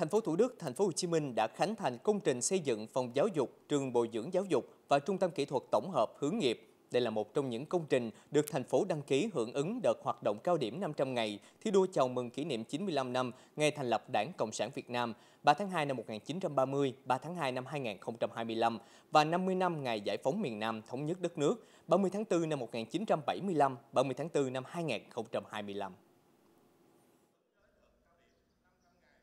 thành phố Thủ Đức, thành phố Hồ Chí Minh đã khánh thành công trình xây dựng phòng giáo dục, trường bồi dưỡng giáo dục và trung tâm kỹ thuật tổng hợp hướng nghiệp. Đây là một trong những công trình được thành phố đăng ký hưởng ứng đợt hoạt động cao điểm 500 ngày thi đua chào mừng kỷ niệm 95 năm ngày thành lập Đảng Cộng sản Việt Nam 3 tháng 2 năm 1930, 3 tháng 2 năm 2025 và 50 năm ngày giải phóng miền Nam thống nhất đất nước 30 tháng 4 năm 1975, 30 tháng 4 năm 2025.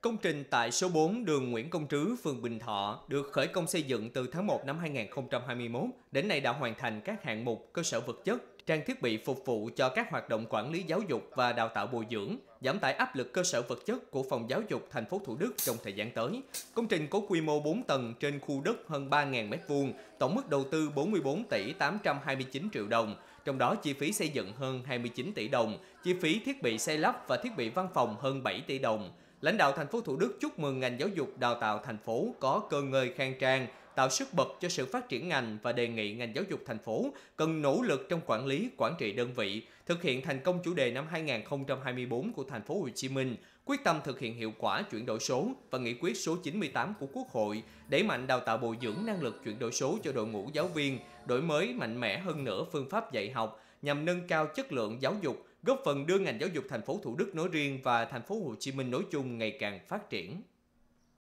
Công trình tại số 4 đường Nguyễn Công Trứ, phường Bình Thọ được khởi công xây dựng từ tháng 1 năm 2021, đến nay đã hoàn thành các hạng mục, cơ sở vật chất, trang thiết bị phục vụ cho các hoạt động quản lý giáo dục và đào tạo bồi dưỡng, giảm tải áp lực cơ sở vật chất của phòng giáo dục thành phố Thủ Đức trong thời gian tới. Công trình có quy mô 4 tầng trên khu đất hơn 3.000 m2, tổng mức đầu tư 44 tỷ 829 triệu đồng, trong đó chi phí xây dựng hơn 29 tỷ đồng, chi phí thiết bị xây lắp và thiết bị văn phòng hơn 7 tỷ đồng. Lãnh đạo thành phố Thủ Đức chúc mừng ngành giáo dục đào tạo thành phố có cơ ngơi khang trang, tạo sức bật cho sự phát triển ngành và đề nghị ngành giáo dục thành phố cần nỗ lực trong quản lý, quản trị đơn vị, thực hiện thành công chủ đề năm 2024 của thành phố Hồ Chí Minh, quyết tâm thực hiện hiệu quả chuyển đổi số và nghị quyết số 98 của Quốc hội, đẩy mạnh đào tạo bồi dưỡng năng lực chuyển đổi số cho đội ngũ giáo viên, đổi mới mạnh mẽ hơn nữa phương pháp dạy học nhằm nâng cao chất lượng giáo dục, góp phần đưa ngành giáo dục thành phố Thủ Đức nói riêng và thành phố Hồ Chí Minh nói chung ngày càng phát triển.